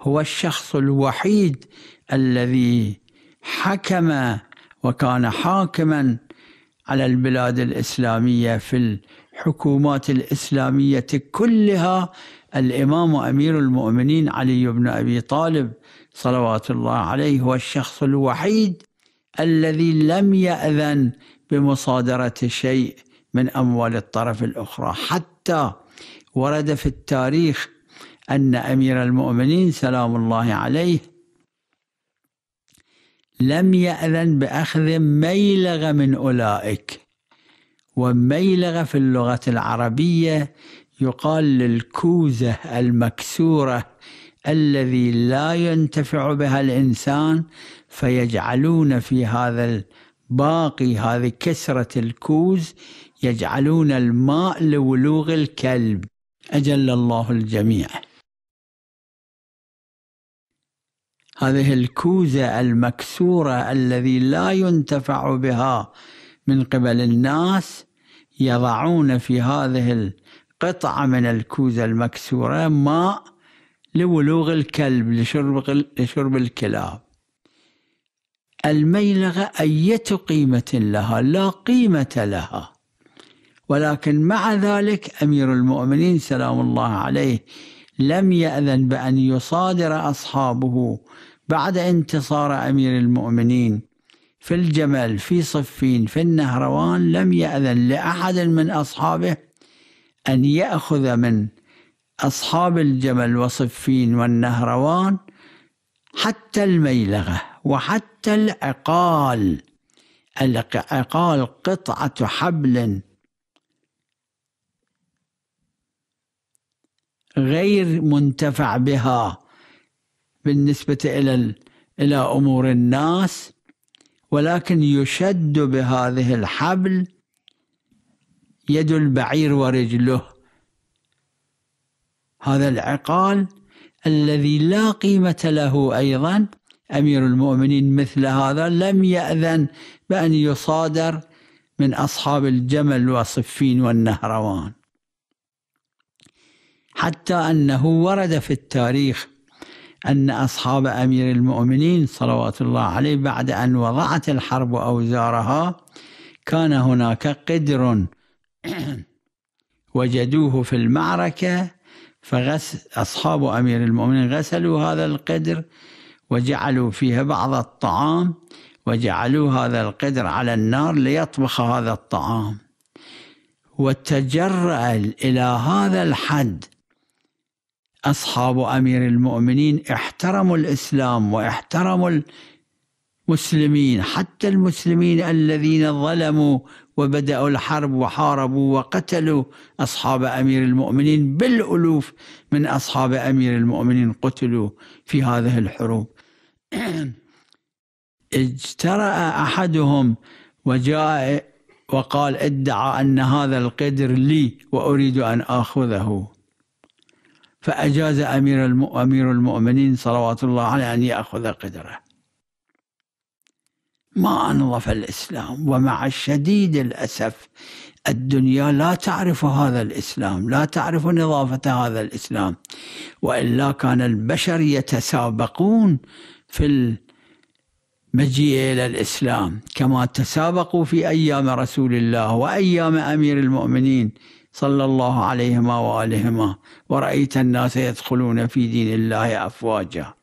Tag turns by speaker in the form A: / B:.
A: هو الشخص الوحيد الذي حكم وكان حاكما على البلاد الاسلاميه في الحكومات الاسلاميه كلها الامام امير المؤمنين علي بن ابي طالب صلوات الله عليه هو الشخص الوحيد الذي لم ياذن بمصادره شيء من اموال الطرف الاخرى حتى ورد في التاريخ أن أمير المؤمنين سلام الله عليه لم يأذن بأخذ ميلغ من أولئك وميلغ في اللغة العربية يقال للكوزة المكسورة الذي لا ينتفع بها الإنسان فيجعلون في هذا الباقي هذه كسرة الكوز يجعلون الماء لولوغ الكلب أجل الله الجميع هذه الكوزة المكسورة الذي لا ينتفع بها من قبل الناس يضعون في هذه القطعة من الكوزة المكسورة ماء لولوغ الكلب لشرب, لشرب الكلاب الميلغة أية قيمة لها لا قيمة لها ولكن مع ذلك أمير المؤمنين سلام الله عليه لم يأذن بأن يصادر أصحابه بعد انتصار أمير المؤمنين في الجمل في صفين في النهروان لم يأذن لأحد من أصحابه أن يأخذ من أصحاب الجمل وصفين والنهروان حتى الميلغة وحتى العقال العقال قطعة حبل غير منتفع بها بالنسبة إلى إلى أمور الناس ولكن يشد بهذه الحبل يد البعير ورجله هذا العقال الذي لا قيمة له أيضا أمير المؤمنين مثل هذا لم يأذن بأن يصادر من أصحاب الجمل وصفين والنهروان حتى أنه ورد في التاريخ أن أصحاب أمير المؤمنين صلوات الله عليه بعد أن وضعت الحرب أوزارها كان هناك قدر وجدوه في المعركة فغس أصحاب أمير المؤمنين غسلوا هذا القدر وجعلوا فيه بعض الطعام وجعلوا هذا القدر على النار ليطبخ هذا الطعام وتجرأ إلى هذا الحد أصحاب أمير المؤمنين احترموا الإسلام واحترموا المسلمين حتى المسلمين الذين ظلموا وبدأوا الحرب وحاربوا وقتلوا أصحاب أمير المؤمنين بالألوف من أصحاب أمير المؤمنين قتلوا في هذه الحروب اجترأ أحدهم وجاء وقال ادعى أن هذا القدر لي وأريد أن آخذه فأجاز أمير أمير المؤمنين صلوات الله عليه أن يأخذ قدره ما أنظف الإسلام ومع شديد الأسف الدنيا لا تعرف هذا الإسلام لا تعرف نظافة هذا الإسلام وإلا كان البشر يتسابقون في المجيء إلى الإسلام كما تسابقوا في أيام رسول الله وأيام أمير المؤمنين صلى الله عليهما وآلهما ورأيت الناس يدخلون في دين الله أفواجا